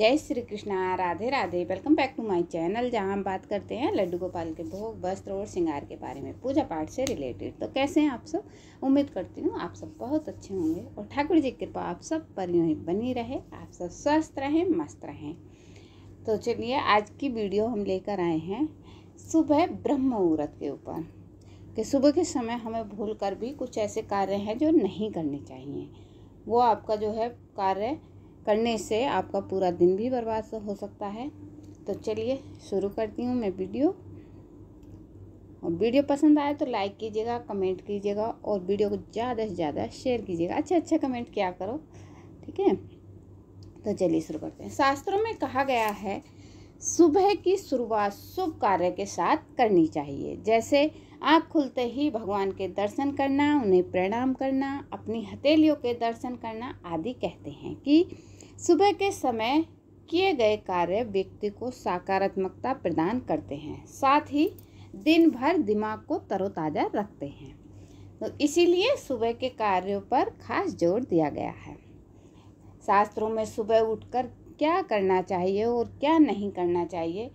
जय Shri Krishna Radhe Radhe welcome back to my channel जहां हम बात करते हैं लड्डू गोपाल के भोग वस्त्र और श्रृंगार के बारे में पूजा पाठ से रिलेटेड तो कैसे हैं आप सब उम्मीद करती हूँ आप सब बहुत अच्छे होंगे और ठाकुर जी की कृपा आप सब पर यूँ ही बनी रहे आप सब स्वस्थ रहें मस्त रहें तो चलिए आज की वीडियो हम लेकर आए हैं सुबह ब्रह्म मुहूर्त के ऊपर कि सुबह के समय हमें भूल कर भी कुछ ऐसे कार्य हैं जो नहीं करने चाहिए वो आपका जो है कार्य करने से आपका पूरा दिन भी बर्बाद हो सकता है तो चलिए शुरू करती हूँ मैं वीडियो और वीडियो पसंद आए तो लाइक कीजिएगा कमेंट कीजिएगा और वीडियो को ज़्यादा से ज़्यादा शेयर कीजिएगा अच्छा अच्छा कमेंट किया करो ठीक है तो चलिए शुरू करते हैं शास्त्रों में कहा गया है सुबह की शुरुआत शुभ कार्य के साथ करनी चाहिए जैसे आँख खुलते ही भगवान के दर्शन करना उन्हें प्रणाम करना अपनी हथेलियों के दर्शन करना आदि कहते हैं कि सुबह के समय किए गए कार्य व्यक्ति को सकारात्मकता प्रदान करते हैं साथ ही दिन भर दिमाग को तरोताज़ा रखते हैं तो इसीलिए सुबह के कार्यों पर खास जोर दिया गया है शास्त्रों में सुबह उठकर क्या करना चाहिए और क्या नहीं करना चाहिए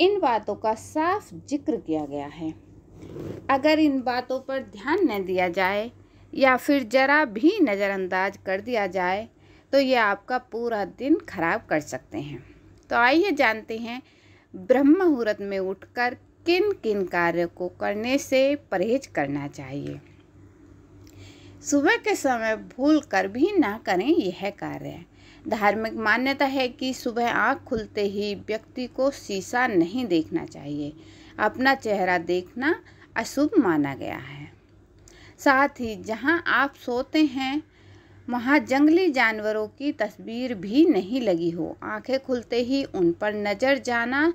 इन बातों का साफ जिक्र किया गया है अगर इन बातों पर ध्यान न दिया जाए या फिर ज़रा भी नज़रअंदाज कर दिया जाए तो ये आपका पूरा दिन खराब कर सकते हैं तो आइए जानते हैं ब्रह्म मुहूर्त में उठकर किन किन कार्यों को करने से परहेज करना चाहिए सुबह के समय भूल कर भी ना करें यह कार्य धार्मिक मान्यता है कि सुबह आँख खुलते ही व्यक्ति को शीशा नहीं देखना चाहिए अपना चेहरा देखना अशुभ माना गया है साथ ही जहां आप सोते हैं वहां जंगली जानवरों की तस्वीर भी नहीं लगी हो आंखें खुलते ही उन पर नज़र जाना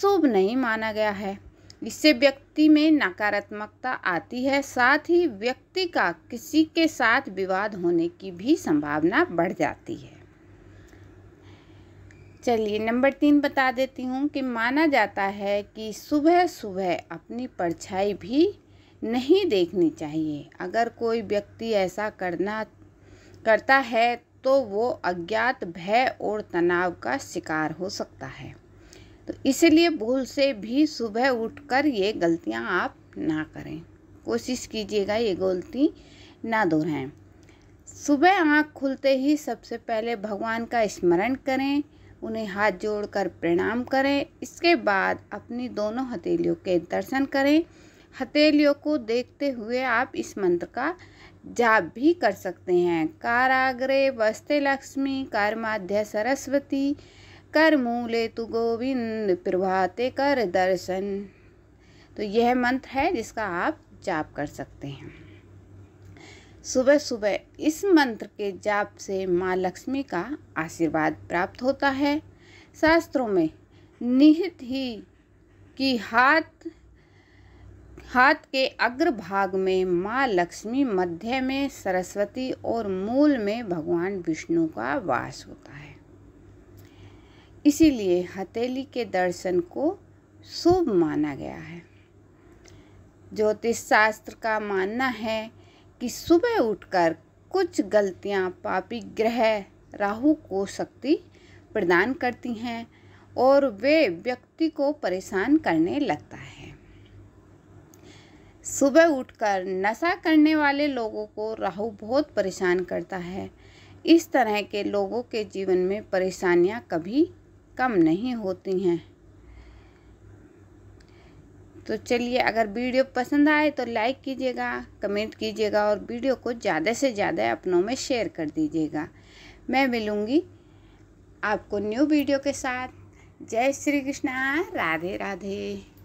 शुभ नहीं माना गया है इससे व्यक्ति में नकारात्मकता आती है साथ ही व्यक्ति का किसी के साथ विवाद होने की भी संभावना बढ़ जाती है चलिए नंबर तीन बता देती हूँ कि माना जाता है कि सुबह सुबह अपनी परछाई भी नहीं देखनी चाहिए अगर कोई व्यक्ति ऐसा करना करता है तो वो अज्ञात भय और तनाव का शिकार हो सकता है तो इसलिए भूल से भी सुबह उठकर ये गलतियाँ आप ना करें कोशिश कीजिएगा ये गलती ना दोहराएं सुबह आँख खुलते ही सबसे पहले भगवान का स्मरण करें उन्हें हाथ जोड़कर प्रणाम करें इसके बाद अपनी दोनों हथेलियों के दर्शन करें हथेलियों को देखते हुए आप इस मंत्र का जाप भी कर सकते हैं काराग्रे वस्ते लक्ष्मी माध्य सरस्वती कर मूले तु गोविंद प्रभाते कर दर्शन तो यह मंत्र है जिसका आप जाप कर सकते हैं सुबह सुबह इस मंत्र के जाप से माँ लक्ष्मी का आशीर्वाद प्राप्त होता है शास्त्रों में निहित ही कि हाथ हाथ के अग्र भाग में माँ लक्ष्मी मध्य में सरस्वती और मूल में भगवान विष्णु का वास होता है इसीलिए हथेली के दर्शन को शुभ माना गया है ज्योतिष शास्त्र का मानना है कि सुबह उठकर कुछ गलतियां पापी ग्रह राहु को शक्ति प्रदान करती हैं और वे व्यक्ति को परेशान करने लगता है सुबह उठकर नशा करने वाले लोगों को राहु बहुत परेशान करता है इस तरह के लोगों के जीवन में परेशानियां कभी कम नहीं होती हैं तो चलिए अगर वीडियो पसंद आए तो लाइक कीजिएगा कमेंट कीजिएगा और वीडियो को ज़्यादा से ज़्यादा अपनों में शेयर कर दीजिएगा मैं मिलूँगी आपको न्यू वीडियो के साथ जय श्री कृष्णा राधे राधे